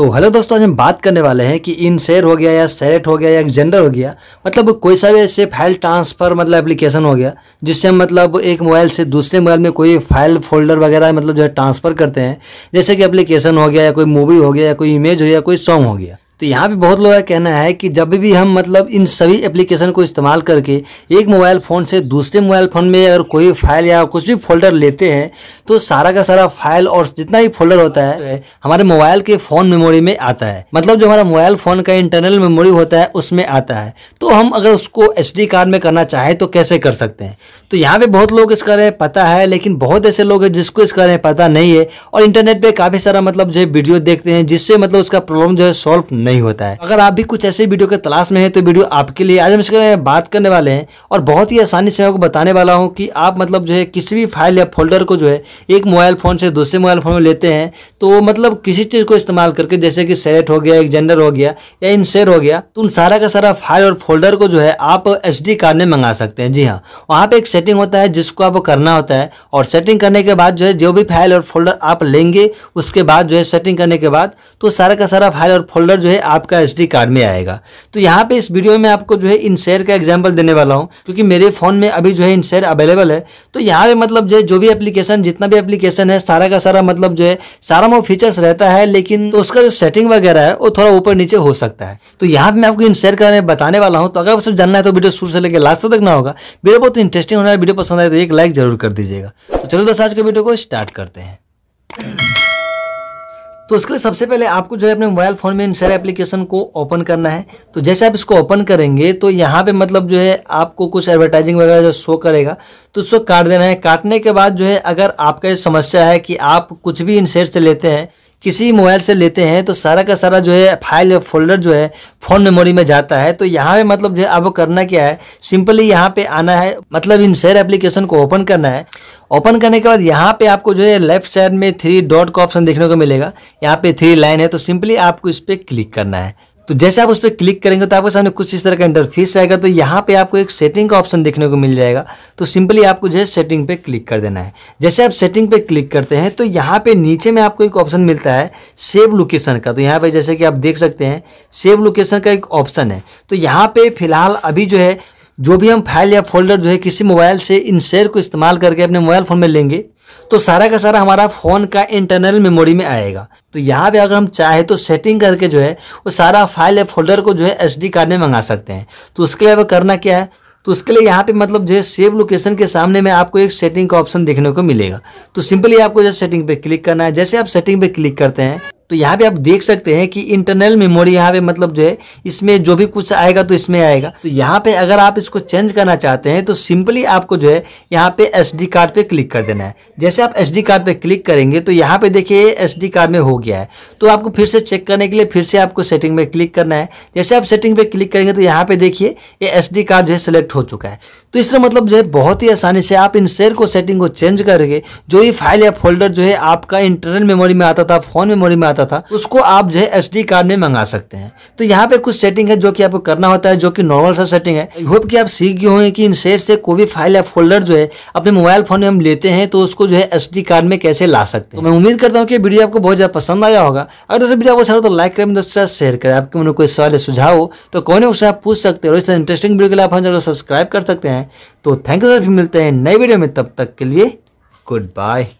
तो हेलो दोस्तों आज हम बात करने वाले हैं कि इन शेयर हो गया या सेरेट हो गया या जेंडर हो गया मतलब कोई सा भी ऐसे फाइल ट्रांसफ़र मतलब एप्लीकेशन हो गया जिससे हम मतलब एक मोबाइल से दूसरे मोबाइल में कोई फाइल फोल्डर वगैरह मतलब जो है ट्रांसफ़र करते हैं जैसे कि एप्लीकेशन हो गया या कोई मूवी हो गया या कोई इमेज हो गया कोई सॉन्ग हो गया तो यहाँ भी बहुत लोगों का कहना है कि जब भी हम मतलब इन सभी एप्लीकेशन को इस्तेमाल करके एक मोबाइल फ़ोन से दूसरे मोबाइल फ़ोन में अगर कोई फाइल या कुछ भी फोल्डर लेते हैं तो सारा का सारा फाइल और जितना भी फोल्डर होता है हाँ। हमारे मोबाइल के फ़ोन मेमोरी में आता है मतलब जो हमारा मोबाइल फ़ोन का इंटरनल मेमोरी होता है उसमें आता है तो हम अगर उसको एच कार्ड में करना चाहें तो कैसे कर सकते हैं तो यहाँ पर बहुत लोग इसका पता है लेकिन बहुत ऐसे लोग हैं जिसको इसका पता नहीं है और इंटरनेट पर काफ़ी सारा मतलब जो है वीडियो देखते हैं जिससे मतलब उसका प्रॉब्लम जो है सॉल्व नहीं नहीं होता है अगर आप भी कुछ ऐसे वीडियो के तलाश में है तो वीडियो आपके लिए आज हम इसके बारे में बात करने वाले हैं और बहुत ही आसानी से आपको बताने वाला हूँ कि आप मतलब जो है किसी भी फाइल या फोल्डर को जो है एक मोबाइल फ़ोन से दूसरे मोबाइल फ़ोन में लेते हैं तो मतलब किसी चीज़ को इस्तेमाल करके जैसे कि सेलेक्ट हो गया जेंडर हो गया या इनसेर हो गया तो उन सारा का सारा फाइल और फोल्डर को जो है आप एच कार्ड में मंगा सकते हैं जी हाँ वहाँ पर एक सेटिंग होता है जिसको आपको करना होता है और सेटिंग करने के बाद जो है जो भी फाइल और फोल्डर आप लेंगे उसके बाद जो है सेटिंग करने के बाद तो सारा का सारा फाइल और फोल्डर जो है आपका एस कार्ड में आएगा तो यहाँ पे इस वीडियो में आपको जो है इनशेयर का एग्जाम्पल देने वाला हूँ क्योंकि मेरे फ़ोन में अभी जो है इनशेयर अवेलेबल है तो यहाँ पे मतलब जो है जो भी एप्लीकेशन जितना भी एप्लीकेशन है सारा का सारा मतलब जो है सारा वो फीचर्स रहता है लेकिन तो उसका जो सेटिंग वगैरह है वो थोड़ा ऊपर नीचे हो सकता है तो यहाँ पे मैं आपको इनशेयर करने बताने वाला हूँ तो अगर आपसे जानना है तो वीडियो शुरू से लेकर लास्ट तक ना होगा वीडियो बहुत इंटरेस्टिंग होना है वीडियो पसंद आए तो एक लाइक जरूर कर दीजिएगा तो चलो दोस्तों आज के वीडियो को स्टार्ट करते हैं तो उसके लिए सबसे पहले आपको जो है अपने मोबाइल फ़ोन में इन एप्लीकेशन को ओपन करना है तो जैसे आप इसको ओपन करेंगे तो यहाँ पे मतलब जो है आपको कुछ एडवर्टाइजिंग वगैरह जो शो करेगा तो उसको काट देना है काटने के बाद जो है अगर आपका ये समस्या है कि आप कुछ भी इन शेयर से लेते हैं किसी मोबाइल से लेते हैं तो सारा का सारा जो है फाइल या फोल्डर जो है फ़ोन मेमोरी में जाता है तो यहाँ पे मतलब जो है आपको करना क्या है सिंपली यहाँ पे आना है मतलब इन शेयर एप्लीकेशन को ओपन करना है ओपन करने के बाद यहाँ पे आपको जो है लेफ्ट साइड में थ्री डॉट का ऑप्शन देखने को मिलेगा यहाँ पे थ्री लाइन है तो सिंपली आपको इस पर क्लिक करना है तो जैसे आप उस पर क्लिक करेंगे तो आपके सामने कुछ इस तरह का इंटरफेस आएगा तो यहाँ पे आपको एक सेटिंग का ऑप्शन देखने को मिल जाएगा तो सिंपली आपको जो है सेटिंग पे क्लिक कर देना है जैसे आप सेटिंग पे क्लिक करते हैं तो यहाँ पे नीचे में आपको एक ऑप्शन मिलता है सेव लोकेशन का तो यहाँ पे जैसे कि आप देख सकते हैं सेव लोकेशन का एक ऑप्शन है तो यहाँ पे फिलहाल अभी जो है जो भी हम फाइल या फोल्डर जो है किसी मोबाइल से इन शेयर को इस्तेमाल करके अपने मोबाइल फ़ोन में लेंगे तो सारा का सारा हमारा फ़ोन का इंटरनल मेमोरी में आएगा तो यहाँ पे अगर हम चाहे तो सेटिंग करके जो है वो सारा फाइल या फोल्डर को जो है एस कार्ड में मंगा सकते हैं तो उसके लिए अब करना क्या है तो उसके लिए यहाँ पे मतलब जो है सेव लोकेशन के सामने में आपको एक सेटिंग का ऑप्शन देखने को मिलेगा तो सिंपली आपको जैसे सेटिंग पे क्लिक करना है जैसे आप सेटिंग पे क्लिक करते हैं तो यहाँ पे आप देख सकते हैं कि इंटरनल मेमोरी यहाँ पे मतलब जो है इसमें जो भी कुछ आएगा तो इसमें आएगा तो यहाँ पे अगर आप इसको चेंज करना चाहते हैं तो सिंपली आपको जो है यहाँ पे एस कार्ड पे क्लिक कर देना है जैसे आप एस कार्ड पे क्लिक करेंगे तो यहाँ पे देखिए एस कार्ड में हो गया है तो आपको फिर से चेक करने के लिए फिर से आपको सेटिंग में क्लिक करना है जैसे आप सेटिंग पे क्लिक करेंगे तो यहाँ पे देखिए ये एस कार्ड जो है सिलेक्ट हो चुका है तो इस मतलब जो है बहुत ही आसानी से आप इन शेयर को सेटिंग को चेंज करके जो भी फाइल या फोल्डर जो है आपका इंटरनल मेमोरी में आता था फोन मेमोरी में आता आता था उसको आप जो है एस कार्ड में मंगा सकते हैं तो यहाँ पे कुछ सेटिंग है जो कि आपको करना होता है जो कि नॉर्मल सा सेटिंग है आई होप कि आप सीख गए होंगे कि इन सेट से कोई भी फाइल या फोल्डर जो है अपने मोबाइल फोन में हम लेते हैं तो उसको जो है एस कार्ड में कैसे ला सकते हैं तो मैं उम्मीद करता हूँ कि वीडियो आपको बहुत ज्यादा पसंद आया होगा अगर अच्छा तो दोस्तों वीडियो आपको तो लाइक करें दोस्तों शेयर करें आपके मन कोई सवाल सुझाव हो तो कौन है उसे आप पूछ सकते हैं और इस तरह इंटरेस्टिंग वीडियो के लिए आप हम सब्सक्राइब कर सकते हैं तो थैंक यू सर फिर मिलते हैं नए वीडियो में तब तक के लिए गुड बाय